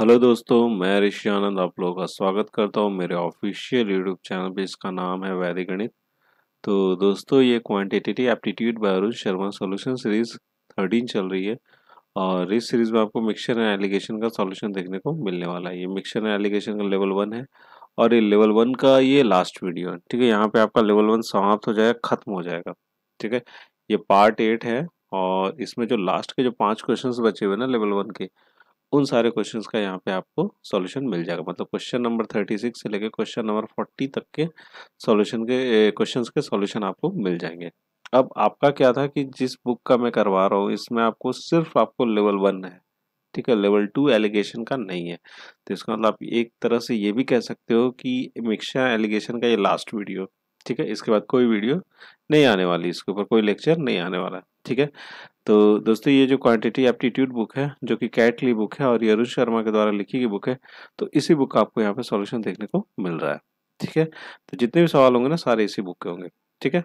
Hello दोस्तों मैं ऋषि आनंद आप लोगों का स्वागत करता हूँ मेरे ऑफिशियल यूट्यूब चैनल पे इसका नाम है वैदिक गणित तो दोस्तों ये quantitative aptitude by Arun Sharma solution series thirteen चल रही है और इस सीरीज़ में आपको मिक्सचर एंड एलिगेशन का सॉल्यूशन देखने को मिलने वाला है ये मिक्सचर एंड एलिगेशन का लेवल वन है और ये लेवल वन का ये लास्ट वीडियो है ठीक है यहाँ पर आपका लेवल वन समाप्त हो जाएगा ख़त्म हो जाएगा ठीक है ये पार्ट एट है और इसमें जो लास्ट के जो पाँच क्वेश्चन बचे हुए ना लेवल वन के उन सारे क्वेश्चन का यहाँ पे आपको सॉल्यूशन मिल जाएगा मतलब क्वेश्चन नंबर थर्टी सिक्स से लेकर क्वेश्चन नंबर फोर्टी तक के सॉल्यूशन के क्वेश्चन के सॉल्यूशन आपको मिल जाएंगे अब आपका क्या था कि जिस बुक का मैं करवा रहा हूँ इसमें आपको सिर्फ आपको लेवल वन है ठीक है लेवल टू एलिगेशन का नहीं है तो इसका मतलब आप एक तरह से ये भी कह सकते हो कि मिक्सा एलिगेशन का ये लास्ट वीडियो ठीक है इसके बाद कोई वीडियो नहीं आने वाली इसके ऊपर कोई लेक्चर नहीं आने वाला है ठीक है तो दोस्तों ये जो क्वांटिटी एप्टीट्यूड बुक है जो कि कैटली बुक है और ये अरुण शर्मा के द्वारा लिखी गई बुक है तो इसी बुक का आपको यहाँ पे सॉल्यूशन देखने को मिल रहा है ठीक है तो जितने भी सवाल होंगे ना सारे इसी बुक के होंगे ठीक है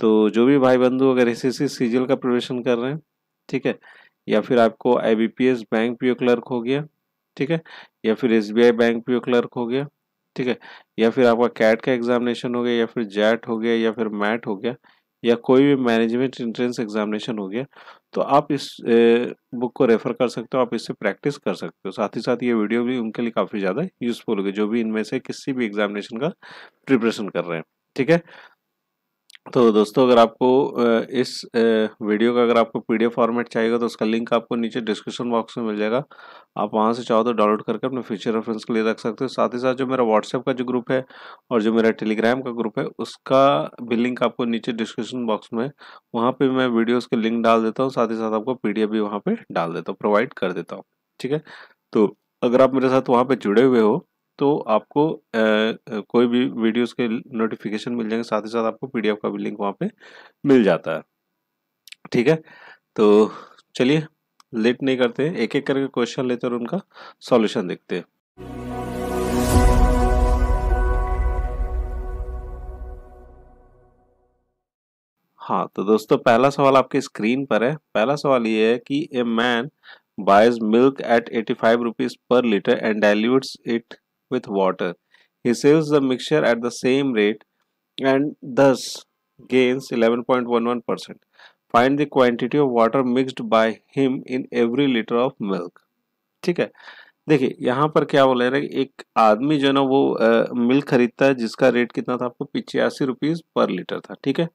तो जो भी भाई बंधु अगर एस एस सीजीएल का प्रिपरेशन कर रहे हैं ठीक है या फिर आपको आई बैंक पी क्लर्क हो गया ठीक है या फिर एस बैंक पी क्लर्क हो गया ठीक है या फिर आपका कैट का एग्जामिनेशन हो गया या फिर जैट हो गया या फिर मैट हो गया या कोई भी मैनेजमेंट इंट्रेंस एग्जामिनेशन हो गया तो आप इस बुक को रेफ़र कर सकते हो आप इससे प्रैक्टिस कर सकते हो साथ ही साथ ये वीडियो भी उनके लिए काफ़ी ज़्यादा यूज़फुल होगी जो भी इनमें से किसी भी एग्जामिनेशन का प्रिपरेशन कर रहे हैं ठीक है तो दोस्तों अगर आपको इस वीडियो का अगर आपको पीडीएफ फॉर्मेट चाहिएगा तो उसका लिंक आपको नीचे डिस्क्रिप्शन बॉक्स में मिल जाएगा आप वहां से चाहो तो डाउनलोड करके अपने फ्यूचर रेफरेंस के लिए रख सकते हो साथ ही साथ जो मेरा व्हाट्सएप का जो ग्रुप है और जो मेरा टेलीग्राम का ग्रुप है उसका भी लिंक आपको नीचे डिस्क्रिप्शन बॉक्स में वहाँ पर मैं वीडियोज़ के लिंक डाल देता हूँ साथ ही साथ आपको पी भी वहाँ पर डाल देता हूँ प्रोवाइड कर देता हूँ ठीक है तो अगर आप मेरे साथ वहाँ पर जुड़े हुए हो तो आपको कोई भी वीडियोस के नोटिफिकेशन मिल जाएंगे साथ ही साथ आपको पीडीएफ का भी लिंक वहाँ पे मिल जाता है ठीक है तो चलिए लेट नहीं करते एक एक करके क्वेश्चन लेते और उनका सॉल्यूशन देखते हैं हाँ तो दोस्तों पहला सवाल आपके स्क्रीन पर है पहला सवाल ये है कि a man milk at eighty five rupees per litre and dilutes it with water. He sells the mixture at the same rate and thus gains 11.11%. Find the quantity of water mixed by him in every liter of milk. ठीक है देखिए यहाँ पर क्या बोला रहे है एक आदमी जो है ना वो आ, मिल्क खरीदता है जिसका रेट कितना था आपको पिचासी रुपीज़ पर लीटर था ठीक है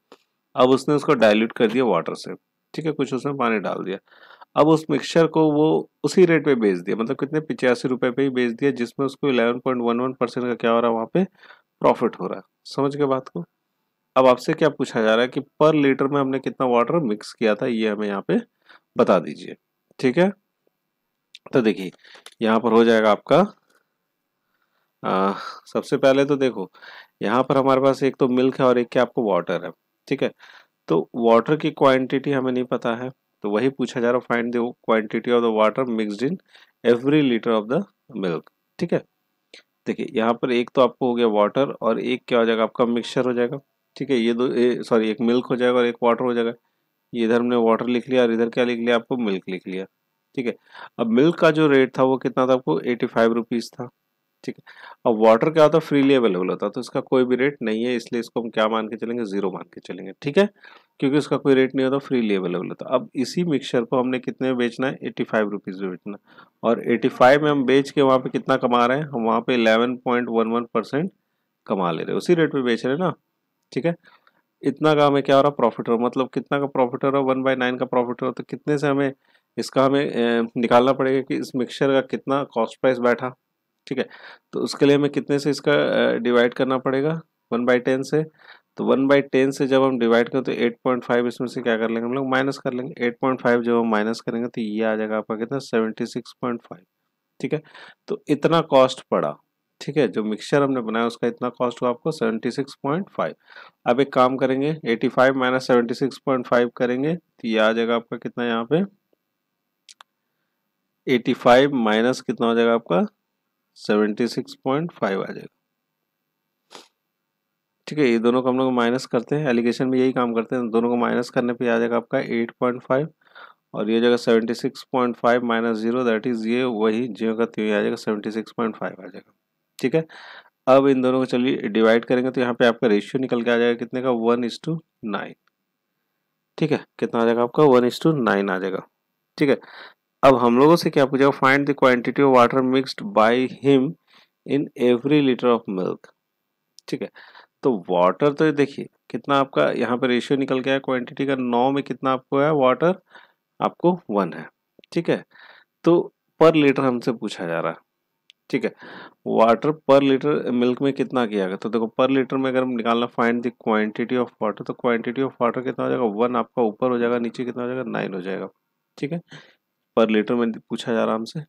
अब उसने उसको डाइल्यूट कर दिया वाटर से ठीक है कुछ उसमें पानी डाल दिया अब उस मिक्सचर को वो उसी रेट पे बेच दिया मतलब कितने पिचासी रुपए पे ही बेच दिया जिसमें उसको eleven point one one percent का क्या हो रहा है वहाँ पे प्रॉफिट हो रहा है समझ के बात को अब आपसे क्या पूछा जा रहा है कि पर लीटर में हमने कितना वाटर मिक्स किया था ये हमें यहाँ पे बता दीजिए ठीक है तो देखिए यहाँ पर हो जाएगा आपका आ, सबसे पहले तो देखो यहाँ पर हमारे पास एक तो मिल्क है और एक क्या आपको वाटर है ठीक है तो वाटर की क्वांटिटी हमें नहीं पता है तो वही पूछा जा रहा find the quantity of the water mixed in every litre of the milk ठीक है देखिए यहाँ पर एक तो आपको हो गया वाटर और एक क्या हो जाएगा आपका मिक्सचर हो जाएगा ठीक है ये दो सॉरी एक मिल्क हो जाएगा और एक वाटर हो जाएगा ये इधर हमने वाटर लिख लिया और इधर क्या लिख लिया आपको मिल्क लिख लिया ठीक है अब मिल्क का जो रेट था वो कितना था आपको एटी फाइव रुपीज़ था ठीक है अब वाटर क्या होता है फ्रीली अवेलेबल होता है तो इसका कोई भी रेट नहीं है इसलिए इसको हम क्या मान के चलेंगे जीरो मान के चलेंगे ठीक है क्योंकि इसका कोई रेट नहीं होता फ्रीली अवेलेबल होता अब इसी मिक्सचर को हमने कितने में बेचना है एट्टी फाइव रुपीज़ में बेचना और एटी फाइव में हम बेच के वहाँ पे कितना कमा रहे हैं हम वहाँ पर eleven point one one percent कमा ले रहे हैं उसी रेट पर बेच रहे हैं ना ठीक है इतना का हमें क्या हो रहा है प्रॉफिट हो मतलब कितना का प्रॉफिट हो रहा है वन बाई नाइन का प्रॉफिट हो रहा है तो कितने से हमें इसका हमें निकालना पड़ेगा कि इस मिक्सचर का कितना कॉस्ट प्राइस बैठा ठीक है तो उसके लिए हमें कितने से इसका डिवाइड करना पड़ेगा वन बाई टेन से तो वन बाई टेन से जब हम डिवाइड करें तो एट पॉइंट फाइव इसमें से क्या कर लेंगे हम लोग माइनस कर लेंगे एट पॉइंट फाइव जब हम माइनस करेंगे तो ये आ जाएगा आपका कितना सेवेंटी सिक्स पॉइंट फाइव ठीक है तो इतना कॉस्ट पड़ा ठीक है जो मिक्सचर हमने बनाया उसका इतना कॉस्ट हुआ आपको सेवेंटी सिक्स पॉइंट फाइव अब एक काम करेंगे eighty five minus seventy six point five करेंगे तो ये आ जाएगा आपका कितना यहाँ पे एटी फाइव माइनस कितना हो जाएगा आपका सेवेंटी सिक्स पॉइंट फाइव आ जाएगा ठीक है ये दोनों को हम लोग माइनस करते हैं एलिगेशन में यही काम करते हैं दोनों को माइनस करने पे आ जाएगा आपका एट पॉइंट फाइव और ये जगह seventy six point five minus zero that is ये वही जियो का त्यों आ जाएगा सेवेंटी सिक्स पॉइंट फाइव आ जाएगा ठीक है अब इन दोनों को चलिए डिवाइड करेंगे तो यहाँ पे आपका रेशियो निकल के आ जाएगा कितने का वन इज टू नाइन ठीक है कितना आ जाएगा आपका वन इज टू नाइन आ जाएगा ठीक है अब हम लोगों से क्या पूछा find the quantity of water mixed by him in every litre of milk ठीक है तो वाटर तो देखिए कितना आपका यहाँ पर रेशियो निकल गया है क्वांटिटी का नौ में कितना आपको है वाटर आपको वन है ठीक है तो पर लीटर हमसे पूछा जा रहा है ठीक है वाटर पर लीटर मिल्क में कितना किया गया तो देखो पर लीटर में अगर हम निकालना find the quantity of water तो क्वांटिटी ऑफ वाटर कितना हो जाएगा वन आपका ऊपर हो जाएगा नीचे कितना हो जाएगा नाइन हो जाएगा ठीक है पर लीटर में पूछा जा रहा हमसे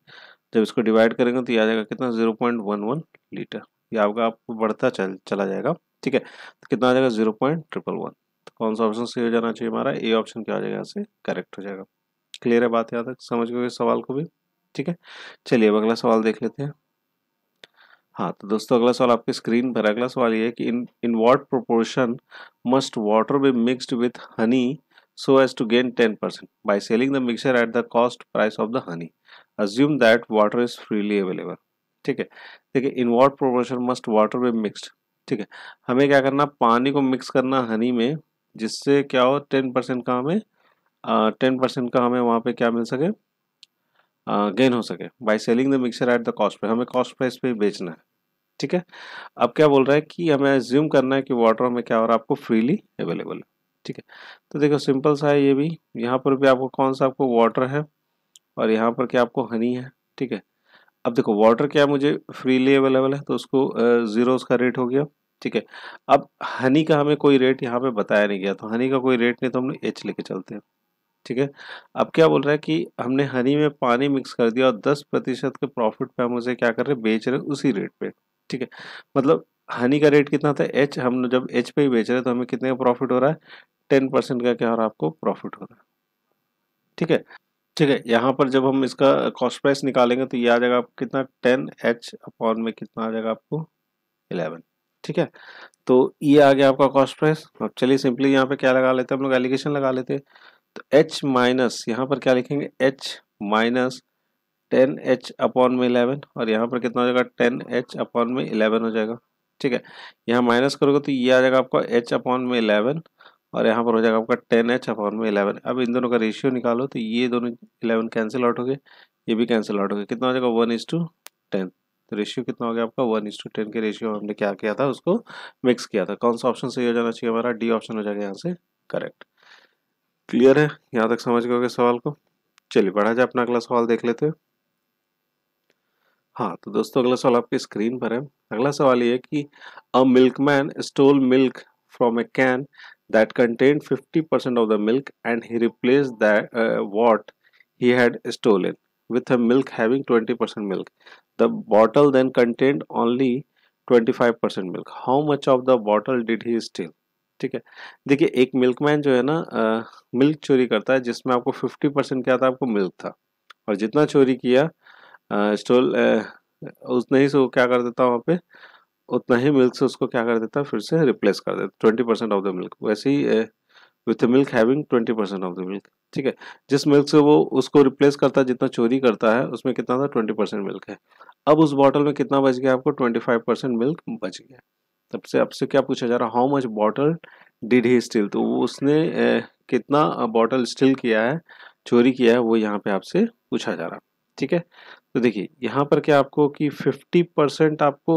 जब इसको डिवाइड करेंगे तो ये आ जाएगा कितना zero point one one litre ये आपका आपको बढ़ता चल चला जाएगा ठीक है तो कितना आ जाएगा जीरो पॉइंट ट्रिपल वन तो कौन सा ऑप्शन सही हो जाना चाहिए हमारा ए ऑप्शन क्या हो जाएगा यहाँ से करेक्ट हो जाएगा क्लियर है बात यहाँ तक समझ गए सवाल को भी ठीक है चलिए अब अगला सवाल देख लेते हैं हाँ तो दोस्तों अगला सवाल आपके स्क्रीन पर अगला सवाल ये है कि in in what proportion must water be mixed with honey so as to gain 10% by selling the mixture at the cost price of the honey. Assume that water is freely available. ठीक है देखिए in what proportion must water be mixed ठीक है हमें क्या करना पानी को मिक्स करना हनी में जिससे क्या हो टेन परसेंट का हमें टेन परसेंट का हमें वहाँ पे क्या मिल सके गेन हो सके by selling the mixer at the cost price हमें कॉस्ट प्राइस पे बेचना है ठीक है अब क्या बोल रहा है कि हमें एज्यूम करना है कि वाटर हमें क्या हो रहा है आपको फ्रीली अवेलेबल है ठीक है तो देखो सिंपल सा है ये भी यहाँ पर भी आपको कौन सा आपको वाटर है और यहाँ पर क्या आपको हनी है ठीक है अब देखो वाटर क्या मुझे फ्रीली अवेलेबल है तो उसको ज़ीरो उसका रेट हो गया ठीक है अब हनी का हमें कोई रेट यहाँ पे बताया नहीं गया तो हनी का कोई रेट नहीं तो हम लोग एच लेके चलते हैं ठीक है अब क्या बोल रहा है कि हमने हनी में पानी मिक्स कर दिया और दस प्रतिशत के प्रॉफिट पे हम उसे क्या कर रहे हैं बेच रहे हैं उसी रेट पे ठीक है मतलब हनी का रेट कितना था एच हम जब एच पे ही बेच रहे हैं तो हमें कितने का प्रॉफिट हो रहा है टेन परसेंट का क्या हो रहा है आपको प्रॉफिट हो रहा है ठीक है ठीक है यहाँ पर जब हम इसका कॉस्ट प्राइस निकालेंगे तो ये आ जाएगा आपको कितना टेन एच अपॉन में कितना आ जाएगा आपको इलेवन ठीक है तो ये आ गया आपका कॉस्ट प्राइस अब चलिए सिंपली यहाँ पे क्या लगा लेते हैं हम लोग एलिगेशन लगा लेते हैं तो एच माइनस यहाँ पर क्या लिखेंगे H minus ten H upon में इलेवन और यहाँ पर कितना हो जाएगा टेन एच अपॉन में इलेवन हो जाएगा ठीक है यहाँ माइनस करोगे तो ये आ जाएगा आपका एच अपॉन में इलेवन और यहाँ पर हो जाएगा आपका टेन एच अपॉन में इलेवन अब इन दोनों का रेशियो निकालो तो ये दोनों इलेवन कैंसिल आउट हो गए ये भी कैंसिल आउट हो गए कितना हो जाएगा वन इज टू टेन तो रेशियो कितना हो गया आपका वन इज टू टेन के रेशियो में हमने क्या किया था उसको मिक्स किया था कौन सा ऑप्शन सही हो जाना चाहिए हमारा डी ऑप्शन हो जाएगा यहाँ से करेक्ट क्लियर है यहाँ तक समझ गए सवाल को चलिए बढ़ा जाए अपना अगला सवाल देख लेते हैं हाँ तो दोस्तों अगला सवाल आपके स्क्रीन पर है अगला सवाल ये कि a milkman stole milk from a can that contain 50% percent of the milk and he replace that what he had stole in with a milk having 20% percent milk the bottle then contain only 25% percent milk how much of the bottle did he steal ठीक है देखिए एक milkman जो है ना milk uh, चोरी करता है जिसमें आपको फिफ्टी परसेंट क्या था आपको मिल्क था और जितना चोरी किया स्टोल उतना ही से वो क्या कर देता वहाँ पे उतना ही मिल्क से उसको क्या कर देता फिर से रिप्लेस कर देता twenty percent of the milk वैसे ही with milk having twenty percent of the milk ठीक है जिस मिल्क से वो उसको रिप्लेस करता है जितना चोरी करता है उसमें कितना था ट्वेंटी परसेंट मिल्क है अब उस बॉटल में कितना बच गया आपको ट्वेंटी फाइव परसेंट मिल्क बच गया तब से आपसे क्या पूछा जा रहा है how much bottle did he steal तो उसने ए, कितना बॉटल स्टील किया है चोरी किया है वो यहाँ पे आपसे पूछा जा रहा ठीक है तो देखिए यहाँ पर क्या आपको कि 50 परसेंट आपको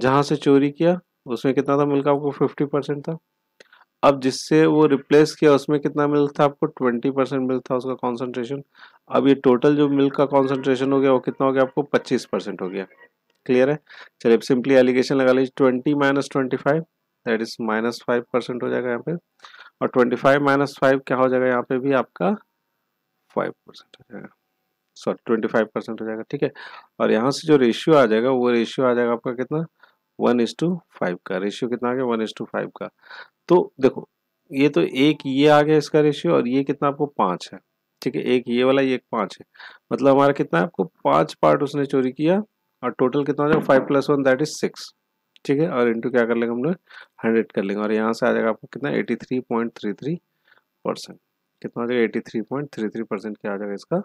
जहाँ से चोरी किया उसमें कितना था मिल्क आपको 50 परसेंट था अब जिससे वो रिप्लेस किया उसमें कितना मिलता था आपको 20 परसेंट मिल था उसका कॉन्सेंट्रेशन अब ये टोटल जो मिल्क का कॉन्सेंट्रेशन हो गया वो कितना हो गया आपको 25 परसेंट हो गया क्लियर है चलिए सिंपली एलिगेशन लगा लीजिए twenty minus twenty five that is minus five percent हो जाएगा यहाँ पे और ट्वेंटी फाइव माइनस फाइव क्या हो जाएगा यहाँ पे भी आपका फाइव परसेंट हो जाएगा सॉरी ट्वेंटी फाइव परसेंट हो जाएगा ठीक है और यहाँ से जो रेशियो आ जाएगा वो रेशियो आ जाएगा आपका कितना वन इज टू फाइव का रेशियो कितना आ गया वन इज टू फाइव का तो देखो ये तो एक ये आ गया इसका रेशियो और ये कितना आपको पाँच है ठीक है एक ये वाला ये एक पाँच है मतलब हमारा कितना है आपको पाँच पार्ट उसने चोरी किया और टोटल कितना हो जाएगा five plus one that is six ठीक है और इंटू क्या कर लेंगे हम लोग हंड्रेड कर लेंगे और यहाँ से आ जाएगा आपको कितना eighty three point three three percent कितना हो जाएगा eighty three point three three percent क्या आ जाएगा इसका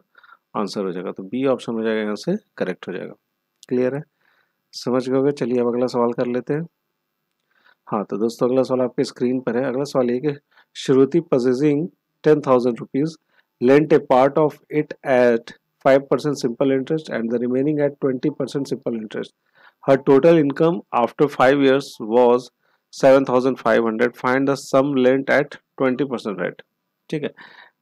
आंसर हो जाएगा तो बी ऑप्शन हो जाएगा यहाँ से करेक्ट हो जाएगा क्लियर है समझ गए चलिए अब अगला सवाल कर लेते हैं हाँ तो दोस्तों अगला सवाल आपके स्क्रीन पर है अगला सवाल ये कि Shruti possessing ten thousand rupees lent a part of it at 5% simple interest and the remaining at 20% simple interest. Her total income after 5 years was 7500. Find the sum lent at 20% rate. ठीक है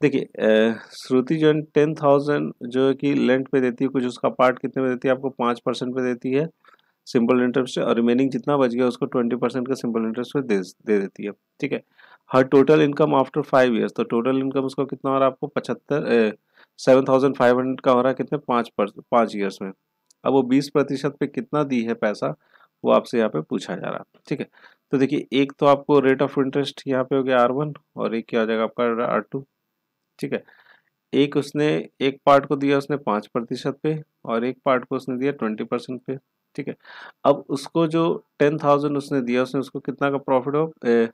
देखिए श्रुति जो है टेन थाउजेंड जो है कि length पे देती है कुछ उसका पार्ट कितने पे देती है आपको पाँच परसेंट पे देती है सिंपल इंटरेस्ट और रिमेनिंग जितना बच गया उसको ट्वेंटी परसेंट का सिंपल इंटरेस्ट पे दे, दे देती है ठीक है हर total income after five years तो टोटल इनकम उसका कितना हो रहा है आपको पचहत्तर सेवन थाउजेंड फाइव हंड्रेड का हो रहा है कितने पाँच पाँच ईयर्स में अब वो बीस प्रतिशत पे कितना दी है पैसा वो आपसे यहाँ पर पूछा जा रहा है ठीक है तो देखिए एक तो आपको रेट ऑफ इंटरेस्ट यहाँ पे हो गया आर वन और एक क्या हो जाएगा आपका आर टू ठीक है एक उसने एक पार्ट को दिया उसने पाँच प्रतिशत पे और एक पार्ट को उसने दिया ट्वेंटी परसेंट पे ठीक है अब उसको जो टेन थाउजेंड उसने दिया उसने उसको कितना का प्रॉफिट हो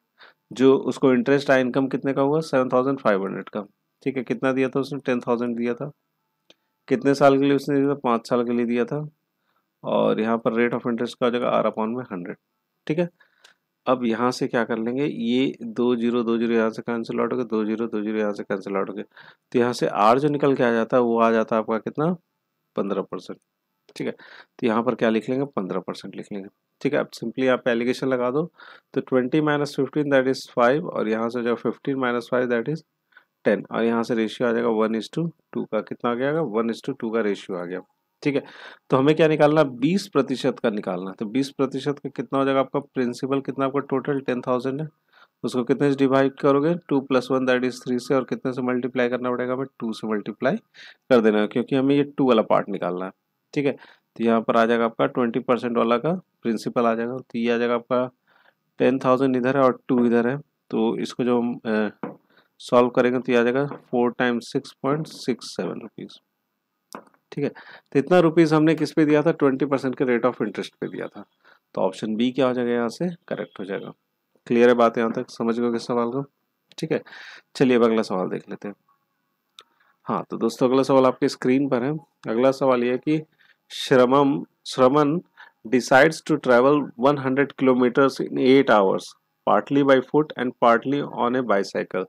जो उसको इंटरेस्ट आया इनकम कितने का हुआ सेवन थाउजेंड फाइव हंड्रेड का ठीक है कितना दिया था उसने टेन थाउजेंड दिया था कितने साल के लिए उसने दिया था पाँच साल के लिए दिया था और यहाँ पर रेट ऑफ इंटरेस्ट का हो जाएगा आर अपॉन में हंड्रेड ठीक है अब यहाँ से क्या कर लेंगे ये दो जीरो दो जीरो यहाँ से कैंसिल आउट हो गए दो जीरो दो जीरो यहाँ से कैंसिल आउट हो गए तो यहाँ से आर जो निकल के आ जाता है वो आ जाता है आपका कितना पंद्रह परसेंट ठीक है तो यहाँ पर क्या लिख लेंगे पंद्रह परसेंट लिख लेंगे ठीक है अब सिंपली आप एलिगेशन लगा दो तो twenty minus fifteen that is five और यहाँ से जो fifteen minus five that is ten और यहाँ से रेशियो आ जाएगा वन इज़ टू टू का कितना आ गया वन इज़ टू टू का रेशियो आ गया ठीक है तो हमें क्या निकालना बीस प्रतिशत का निकालना तो बीस प्रतिशत का कितना हो जाएगा आपका प्रिंसिपल कितना आपका टोटल टेन थाउजेंड है उसको कितने से डिवाइड करोगे two plus one that is three से और कितने से मल्टीप्लाई करना पड़ेगा हमें टू से मल्टीप्लाई कर देना क्योंकि हमें ये टू वाला पार्ट निकालना है ठीक है तो यहाँ पर आ जाएगा आपका ट्वेंटी परसेंट वाला का प्रिंसिपल आ जाएगा तो ये आ जाएगा आपका टेन थाउजेंड इधर है और टू इधर है तो इसको जो हम सॉल्व करेंगे तो ये आ जाएगा four times six point six seven rupees ठीक है तो इतना रुपीज़ हमने किस पे दिया था ट्वेंटी परसेंट के रेट ऑफ इंटरेस्ट पे दिया था तो ऑप्शन बी क्या हो जाएगा यहाँ से करेक्ट हो जाएगा क्लियर है बात यहाँ तक समझ गए किस सवाल को ठीक है चलिए अब अगला सवाल देख लेते हैं हाँ तो दोस्तों अगला सवाल आपके स्क्रीन पर है अगला सवाल यह कि श्रमम Shraman decides to travel 100 kilometre in eight hours partly by foot and partly on a bicycle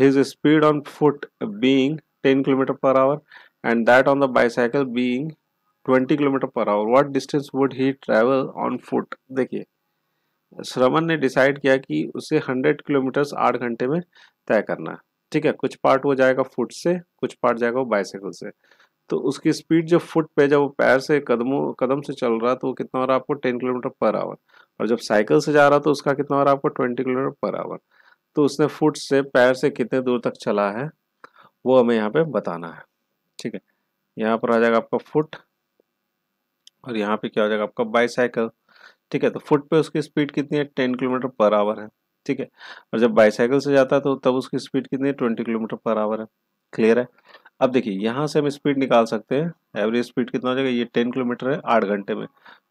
his speed on foot being ten kilometre per hour and that on the bicycle being 20 km per hour what distance would he travel on foot देखिए श्रवण ने decide किया कि उसे 100 kilometres आठ घंटे में तय करना है ठीक है कुछ पार्ट वो जाएगा फुट से कुछ पार्ट जाएगा वो बाइसाइकिल से तो उसकी स्पीड जो फुट पे जब वो पैर से कदमों कदम से चल रहा तो वो कितना हो रहा आपको टेन किलोमीटर पर आवर और जब साइकिल से जा रहा तो उसका कितना हो रहा आपको ट्वेंटी किलोमीटर पर आवर तो उसने फुट से पैर से कितने दूर तक चला है वो हमें यहाँ पे बताना है ठीक है यहाँ पर आ जाएगा आपका फुट और यहाँ पे क्या हो जाएगा आपका बाईसाइकिल ठीक है तो फुट पे उसकी स्पीड कितनी है टेन किलोमीटर पर आवर है ठीक है और जब बाईसाइकिल से जाता है तो तब उसकी स्पीड कितनी है ट्वेंटी किलोमीटर पर आवर है क्लियर है अब देखिए यहाँ से हम स्पीड निकाल सकते हैं एवरेज स्पीड कितना हो जाएगा ये टेन किलोमीटर है आठ घंटे में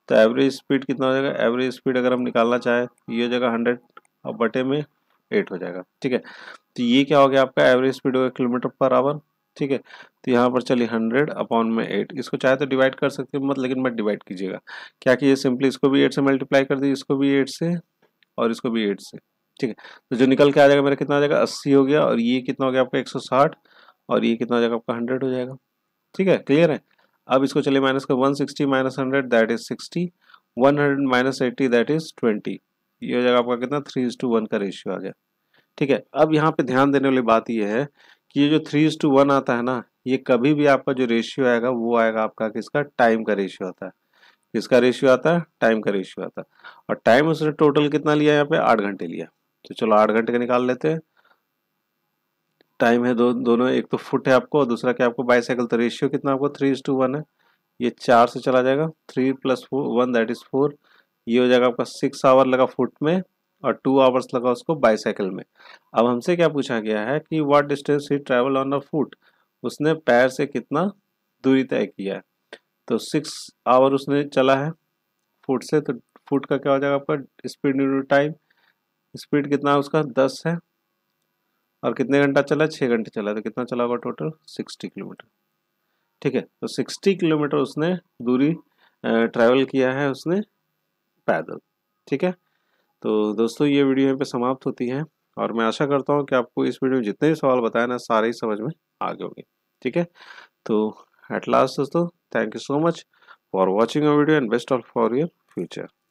तो एवरेज स्पीड कितना हो जाएगा एवरेज स्पीड अगर हम निकालना चाहें ये हो जाएगा हंड्रेड और बटे में एट हो जाएगा ठीक है तो ये क्या हो गया आपका एवरेज स्पीड हो गया किलोमीटर पर आवर ठीक है तो यहाँ पर चलिए हंड्रेड अपॉन में एट इसको चाहे तो डिवाइड कर सकते हो मत मतलब लेकिन मत डिवाइड कीजिएगा क्या कि ये सिंपली इसको भी एट से मल्टीप्लाई कर दीजिए इसको भी एट से और इसको भी एट से ठीक है तो जो निकल के आ जाएगा मेरा कितना आ जाएगा अस्सी हो गया और ये कितना हो गया आपका एक सौ साठ और ये कितना हो जाएगा आपका हंड्रेड हो जाएगा ठीक है क्लियर है अब इसको चलिए माइनस का one sixty minus hundred that is sixty one hundred minus eighty that is twenty ये हो जाएगा आपका कितना थ्री इज टू वन का रेशियो आ गया ठीक है अब यहाँ पे ध्यान देने वाली बात यह है कि ये जो थ्री इज टू वन आता है ना ये कभी भी आपका जो रेशियो आएगा वो आएगा आपका किसका टाइम का रेशियो आता है किसका रेशियो आता है टाइम का रेशियो आता है और टाइम उसने टोटल कितना लिया यहाँ पे आठ घंटे लिया तो चलो आठ घंटे का निकाल लेते हैं टाइम है दो दोनों एक तो फुट है आपको और दूसरा क्या आपको बाईसाइकिल तो रेशियो कितना आपको थ्री इज टू वन है ये चार से चला जाएगा three plus four one that is four ये हो जाएगा आपका सिक्स आवर लगा फुट में और टू आवर्स लगा उसको बाईसाइकिल में अब हमसे क्या पूछा गया है कि what distance he travel on a foot उसने पैर से कितना दूरी तय किया है तो सिक्स आवर उसने चला है फुट से तो फुट का क्या हो जाएगा आपका स्पीड ड्यू टाइम स्पीड कितना है उसका दस है और कितने घंटा चला छः घंटे चला तो कितना चला होगा टोटल सिक्सटी किलोमीटर ठीक है तो सिक्सटी किलोमीटर उसने दूरी ट्रैवल किया है उसने पैदल ठीक है तो दोस्तों ये वीडियो यहाँ पे समाप्त होती है और मैं आशा करता हूँ कि आपको इस वीडियो में जितने भी सवाल बताए ना सारे ही समझ में आ गए होंगे ठीक है तो एट लास्ट दोस्तों thank you so much for watching a video and best of for your future